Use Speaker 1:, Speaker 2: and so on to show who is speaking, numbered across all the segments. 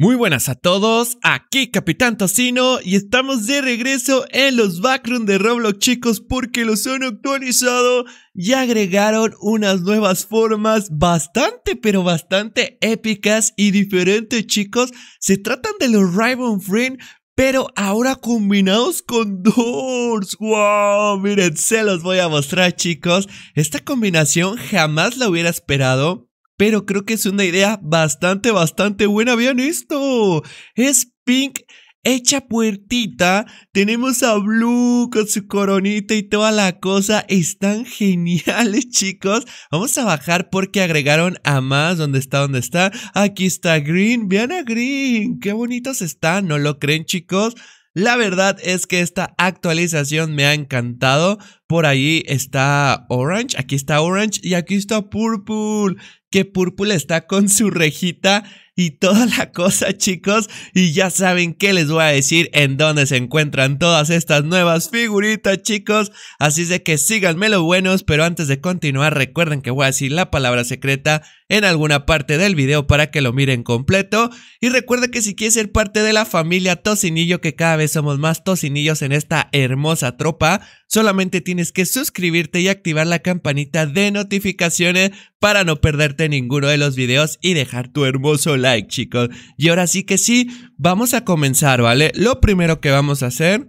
Speaker 1: Muy buenas a todos, aquí Capitán Tocino y estamos de regreso en los backrooms de Roblox chicos porque los han actualizado y agregaron unas nuevas formas bastante pero bastante épicas y diferentes chicos. Se tratan de los Ribbon Friend pero ahora combinados con Doors. ¡Wow! Miren, se los voy a mostrar chicos. Esta combinación jamás la hubiera esperado pero creo que es una idea bastante, bastante buena. Vean esto. Es Pink hecha puertita. Tenemos a Blue con su coronita y toda la cosa. Están geniales, chicos. Vamos a bajar porque agregaron a más. ¿Dónde está? ¿Dónde está? Aquí está Green. Vean a Green. Qué bonitos están. ¿No lo creen, chicos? La verdad es que esta actualización me ha encantado. Por ahí está Orange, aquí está Orange y aquí está Purple que Púrpura está con su rejita y toda la cosa, chicos. Y ya saben qué les voy a decir en dónde se encuentran todas estas nuevas figuritas, chicos. Así de que síganme lo buenos, pero antes de continuar, recuerden que voy a decir la palabra secreta en alguna parte del video para que lo miren completo. Y recuerda que si quieres ser parte de la familia Tocinillo, que cada vez somos más tocinillos en esta hermosa tropa, solamente tienes que suscribirte y activar la campanita de notificaciones para no perderte ninguno de los videos y dejar tu hermoso like, chicos. Y ahora sí que sí, vamos a comenzar, ¿vale? Lo primero que vamos a hacer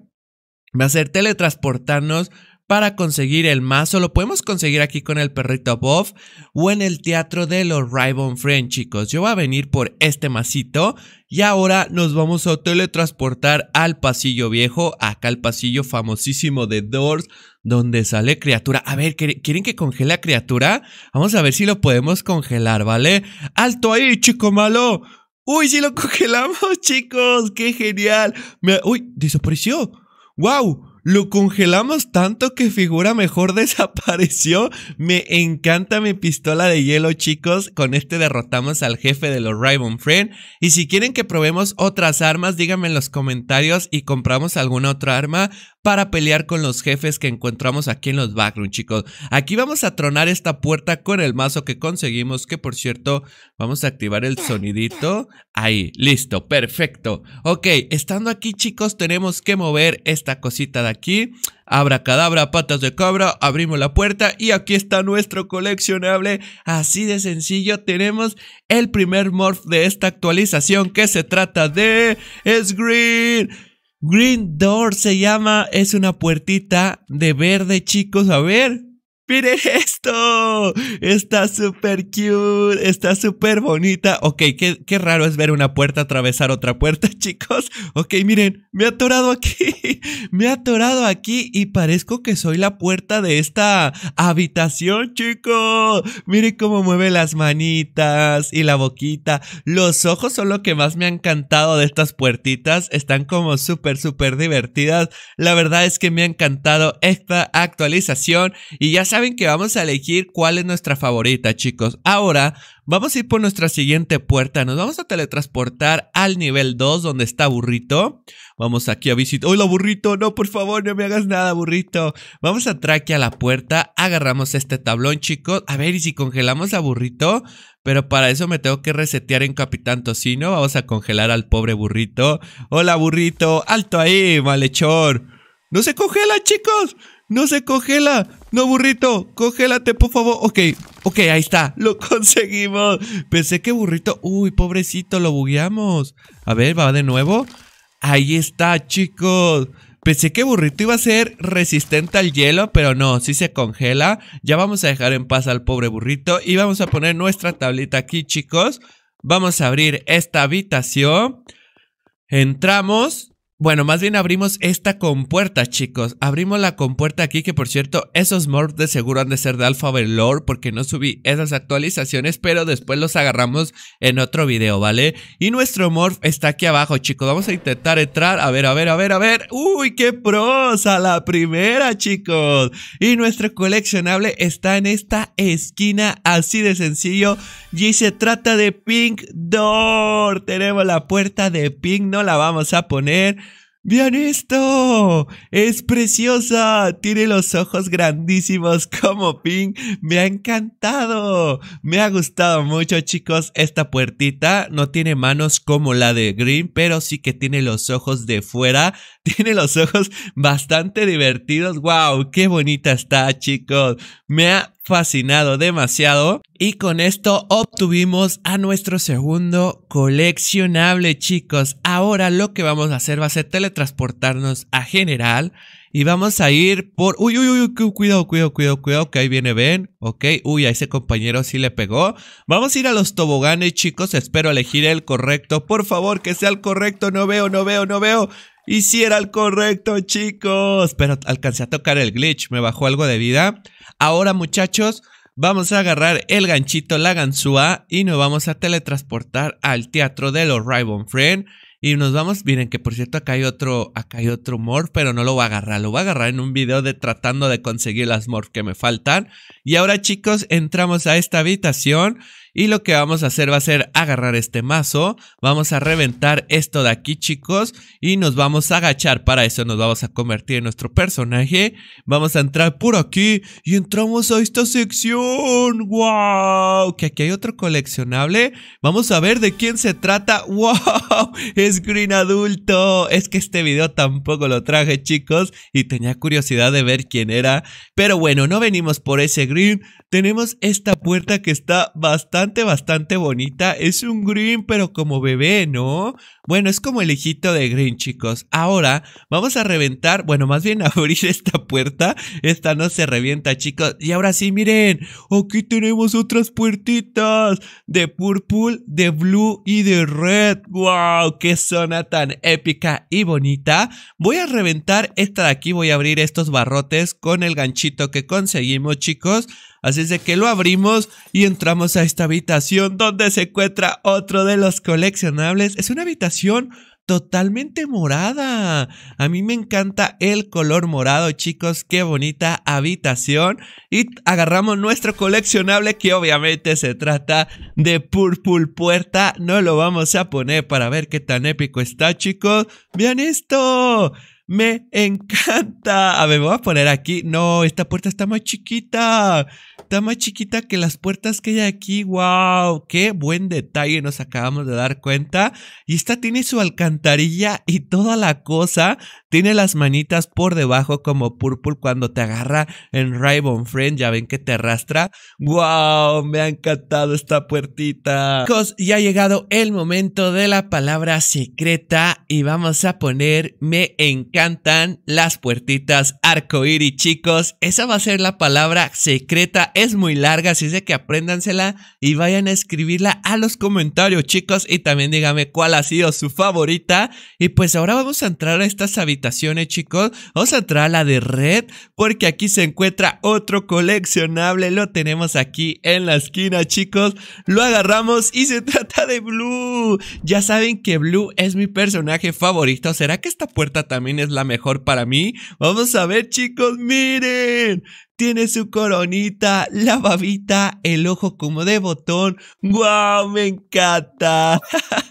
Speaker 1: va a ser teletransportarnos para conseguir el mazo. Lo podemos conseguir aquí con el perrito Bob o en el teatro de los Ribbon Friend, chicos. Yo voy a venir por este masito y ahora nos vamos a teletransportar al pasillo viejo, acá el pasillo famosísimo de Doors, donde sale criatura. A ver, ¿quieren que congele a criatura? Vamos a ver si lo podemos congelar, ¿vale? ¡Alto ahí, chico malo! ¡Uy, sí lo congelamos, chicos! ¡Qué genial! Me... ¡Uy, desapareció! ¡Wow! Lo congelamos tanto que figura mejor desapareció. Me encanta mi pistola de hielo, chicos. Con este derrotamos al jefe de los Raven Friend. Y si quieren que probemos otras armas, díganme en los comentarios y compramos alguna otra arma para pelear con los jefes que encontramos aquí en los background, chicos. Aquí vamos a tronar esta puerta con el mazo que conseguimos, que por cierto, vamos a activar el sonidito. Ahí, listo, perfecto. Ok, estando aquí, chicos, tenemos que mover esta cosita de aquí. Abra cadabra, patas de cobra, abrimos la puerta y aquí está nuestro coleccionable. Así de sencillo tenemos el primer morph de esta actualización que se trata de Screen. Green Door se llama, es una puertita de verde, chicos. A ver, Miren esto. Está súper cute. Está súper bonita. Ok, qué, raro es ver una puerta atravesar otra puerta, chicos. Ok, miren, me he atorado aquí. Me he atorado aquí y parezco que soy la puerta de esta habitación, chicos. Miren cómo mueve las manitas y la boquita. Los ojos son lo que más me ha encantado de estas puertitas. Están como súper, súper divertidas. La verdad es que me ha encantado esta actualización y ya saben saben que vamos a elegir cuál es nuestra favorita, chicos. Ahora vamos a ir por nuestra siguiente puerta. Nos vamos a teletransportar al nivel 2 donde está Burrito. Vamos aquí a visitar. ¡Hola, Burrito! No, por favor, no me hagas nada, Burrito. Vamos a entrar aquí a la puerta. Agarramos este tablón, chicos. A ver, y si congelamos a Burrito. Pero para eso me tengo que resetear en Capitán Tocino. Vamos a congelar al pobre Burrito. ¡Hola, Burrito! ¡Alto ahí, malhechor! ¡No se congela, chicos! ¡No se congela! No, burrito, congélate, por favor. Ok, ok, ahí está. Lo conseguimos. Pensé que burrito. Uy, pobrecito, lo bugueamos. A ver, va de nuevo. Ahí está, chicos. Pensé que burrito iba a ser resistente al hielo, pero no, sí se congela. Ya vamos a dejar en paz al pobre burrito y vamos a poner nuestra tablita aquí, chicos. Vamos a abrir esta habitación. Entramos. Bueno, más bien abrimos esta compuerta, chicos. Abrimos la compuerta aquí, que por cierto, esos morphs de seguro han de ser de Alpha Lore porque no subí esas actualizaciones, pero después los agarramos en otro video, ¿vale? Y nuestro morph está aquí abajo, chicos. Vamos a intentar entrar. A ver, a ver, a ver, a ver. ¡Uy, qué prosa! La primera, chicos. Y nuestro coleccionable está en esta esquina, así de sencillo. Y se trata de Pink Door. Tenemos la puerta de Pink, no la vamos a poner. ¡Vean esto! ¡Es preciosa! Tiene los ojos grandísimos como Pink. Me ha encantado. Me ha gustado mucho, chicos. Esta puertita no tiene manos como la de Green, pero sí que tiene los ojos de fuera. Tiene los ojos bastante divertidos. ¡Wow! ¡Qué bonita está, chicos! Me ha fascinado demasiado. Y con esto obtuvimos a nuestro segundo coleccionable, chicos. Ahora lo que vamos a hacer va a ser teletransportarnos a general. Y vamos a ir por... Uy, uy, uy, cuidado, cuidado, cuidado, cuidado, que ahí viene Ben. Ok, uy, a ese compañero sí le pegó. Vamos a ir a los toboganes, chicos. Espero elegir el correcto. Por favor, que sea el correcto. No veo, no veo, no veo era el correcto, chicos. Pero alcancé a tocar el glitch, me bajó algo de vida. Ahora, muchachos, vamos a agarrar el ganchito, la ganzúa, y nos vamos a teletransportar al teatro de los Ribbon Friend. Y nos vamos, miren que por cierto acá hay otro, acá hay otro morph, pero no lo voy a agarrar, lo voy a agarrar en un video de tratando de conseguir las morph que me faltan. Y ahora chicos, entramos a esta habitación y lo que vamos a hacer va a ser agarrar este mazo. Vamos a reventar esto de aquí, chicos. Y nos vamos a agachar. Para eso nos vamos a convertir en nuestro personaje. Vamos a entrar por aquí. Y entramos a esta sección. ¡Wow! Que aquí hay otro coleccionable. Vamos a ver de quién se trata. ¡Wow! Es Green Adulto. Es que este video tampoco lo traje, chicos. Y tenía curiosidad de ver quién era. Pero bueno, no venimos por ese Green. Tenemos esta puerta que está bastante bastante, bonita. Es un Green, pero como bebé, ¿no? Bueno, es como el hijito de Green, chicos. Ahora vamos a reventar, bueno, más bien abrir esta puerta. Esta no se revienta, chicos. Y ahora sí, miren, aquí tenemos otras puertitas de purple, de blue y de red. ¡Wow! ¡Qué zona tan épica y bonita! Voy a reventar esta de aquí, voy a abrir estos barrotes con el ganchito que conseguimos, chicos. Así es de que lo abrimos y entramos a esta habitación donde se encuentra otro de los coleccionables. Es una habitación totalmente morada. A mí me encanta el color morado, chicos. Qué bonita habitación. Y agarramos nuestro coleccionable que obviamente se trata de Purple Puerta. No lo vamos a poner para ver qué tan épico está, chicos. Vean esto. Me encanta. A ver, voy a poner aquí. No, esta puerta está más chiquita. Está más chiquita que las puertas que hay aquí. ¡Wow! ¡Qué buen detalle nos acabamos de dar cuenta! Y esta tiene su alcantarilla y toda la cosa. Tiene las manitas por debajo como Purple cuando te agarra en Rainbow Friend. Ya ven que te arrastra. ¡Wow! Me ha encantado esta puertita. Chicos, ya ha llegado el momento de la palabra secreta y vamos a poner me encanta cantan las puertitas arcoíris, chicos. Esa va a ser la palabra secreta. Es muy larga, así es de que apréndansela y vayan a escribirla a los comentarios, chicos. Y también díganme cuál ha sido su favorita. Y pues ahora vamos a entrar a estas habitaciones, chicos. Vamos a entrar a la de red porque aquí se encuentra otro coleccionable. Lo tenemos aquí en la esquina, chicos. Lo agarramos y se trata de Blue. Ya saben que Blue es mi personaje favorito. ¿Será que esta puerta también es la mejor para mí. Vamos a ver, chicos, miren. Tiene su coronita, la babita, el ojo como de botón. ¡Guau! me encanta.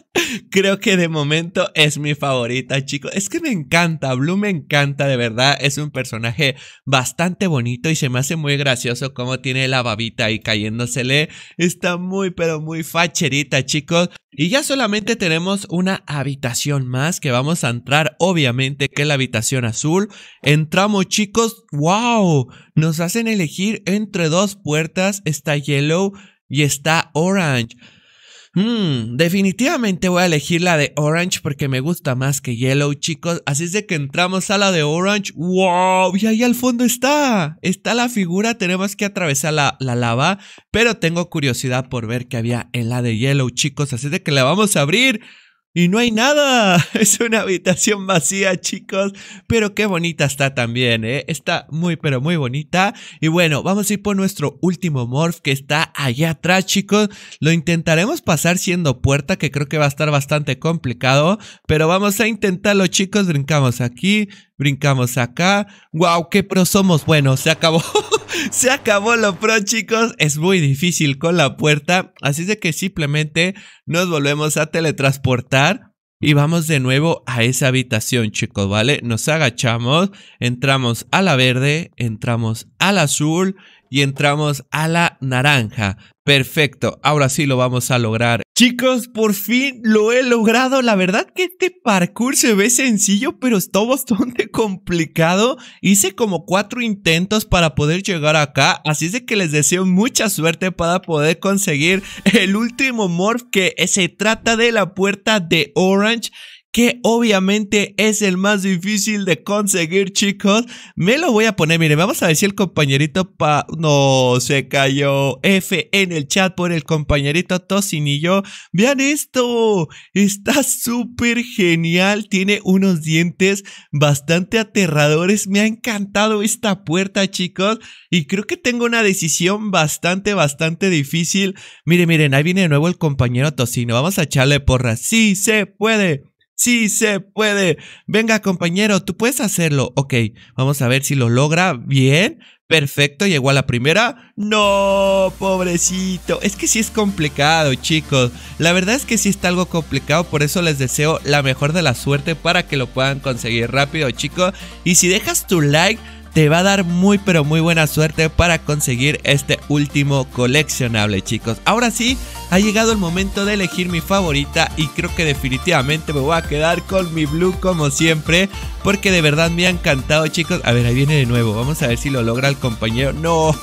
Speaker 1: Creo que de momento es mi favorita, chicos. Es que me encanta, Blue me encanta, de verdad. Es un personaje bastante bonito y se me hace muy gracioso como tiene la babita ahí cayéndosele. Está muy, pero muy facherita, chicos. Y ya solamente tenemos una habitación más que vamos a entrar, obviamente, que es la habitación azul. Entramos, chicos. ¡Wow! Nos hacen elegir entre dos puertas. Está yellow y está orange. Mm, definitivamente voy a elegir la de Orange porque me gusta más que Yellow, chicos. Así es de que entramos a la de Orange. ¡Wow! Y ahí al fondo está. Está la figura. Tenemos que atravesar la, la lava. Pero tengo curiosidad por ver qué había en la de Yellow, chicos. Así es de que la vamos a abrir y no hay nada. Es una habitación vacía, chicos. Pero qué bonita está también, ¿eh? Está muy, pero muy bonita. Y bueno, vamos a ir por nuestro último morph que está allá atrás, chicos. Lo intentaremos pasar siendo puerta, que creo que va a estar bastante complicado. Pero vamos a intentarlo, chicos. Brincamos aquí brincamos acá. ¡Wow! ¡Qué pro somos! Bueno, se acabó. se acabó lo pro, chicos. Es muy difícil con la puerta. Así de que simplemente nos volvemos a teletransportar. Y vamos de nuevo a esa habitación, chicos, ¿vale? Nos agachamos, entramos a la verde, entramos al azul y entramos a la naranja. Perfecto, ahora sí lo vamos a lograr. Chicos, por fin lo he logrado. La verdad que este parkour se ve sencillo, pero está bastante complicado. Hice como cuatro intentos para poder llegar acá, así es de que les deseo mucha suerte para poder conseguir el último morph que se trata de la puerta de Orange que obviamente es el más difícil de conseguir, chicos. Me lo voy a poner, miren, vamos a ver si el compañerito No, se cayó F en el chat por el compañerito Tocinillo. Vean esto, está súper genial, tiene unos dientes bastante aterradores. Me ha encantado esta puerta, chicos, y creo que tengo una decisión bastante, bastante difícil. Miren, miren, ahí viene de nuevo el compañero Tocino. Vamos a echarle porra. Sí, se puede. Sí se puede. Venga, compañero, tú puedes hacerlo. Ok, vamos a ver si lo logra. Bien, perfecto, llegó a la primera. No, pobrecito. Es que sí es complicado, chicos. La verdad es que sí está algo complicado, por eso les deseo la mejor de la suerte para que lo puedan conseguir rápido, chicos. Y si dejas tu like te va a dar muy pero muy buena suerte para conseguir este último coleccionable chicos. Ahora sí, ha llegado el momento de elegir mi favorita y creo que definitivamente me voy a quedar con mi blue como siempre porque de verdad me ha encantado chicos. A ver, ahí viene de nuevo, vamos a ver si lo logra el compañero. No,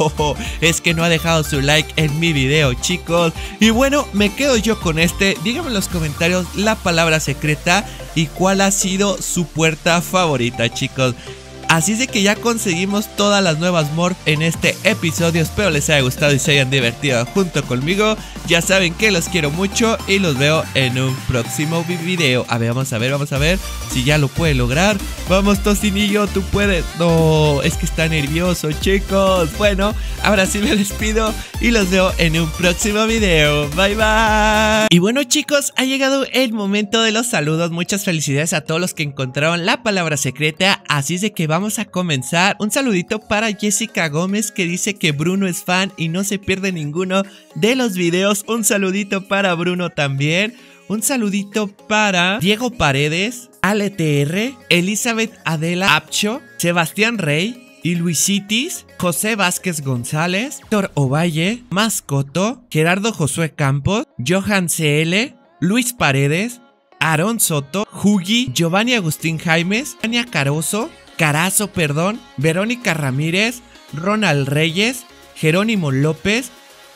Speaker 1: es que no ha dejado su like en mi video chicos. Y bueno, me quedo yo con este. Díganme en los comentarios la palabra secreta y cuál ha sido su puerta favorita chicos. Así es de que ya conseguimos todas las nuevas Morph en este episodio. Espero les haya gustado y se hayan divertido junto conmigo. Ya saben que los quiero mucho y los veo en un próximo video. A ver, vamos a ver, vamos a ver si ya lo puede lograr. Vamos, Tocinillo, tú puedes. No, es que está nervioso, chicos. Bueno, ahora sí me despido y los veo en un próximo video. Bye, bye. Y bueno, chicos, ha llegado el momento de los saludos. Muchas felicidades a todos los que encontraron la palabra secreta. Así es de que vamos vamos a comenzar. Un saludito para Jessica Gómez que dice que Bruno es fan y no se pierde ninguno de los videos. Un saludito para Bruno también. Un saludito para Diego Paredes, AleTR, Elizabeth Adela Apcho, Sebastián Rey, y Luisitis, José Vázquez González, Héctor Ovalle, Mascoto, Gerardo Josué Campos, Johan CL, Luis Paredes, Aarón Soto, Hugi, Giovanni Agustín Jaimes, Tania Caroso, Carazo, perdón, Verónica Ramírez, Ronald Reyes, Jerónimo López,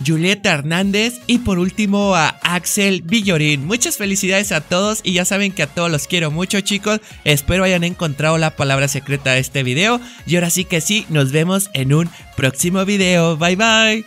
Speaker 1: Julieta Hernández y por último a Axel Villorín. Muchas felicidades a todos y ya saben que a todos los quiero mucho chicos. Espero hayan encontrado la palabra secreta de este video y ahora sí que sí, nos vemos en un próximo video. Bye bye.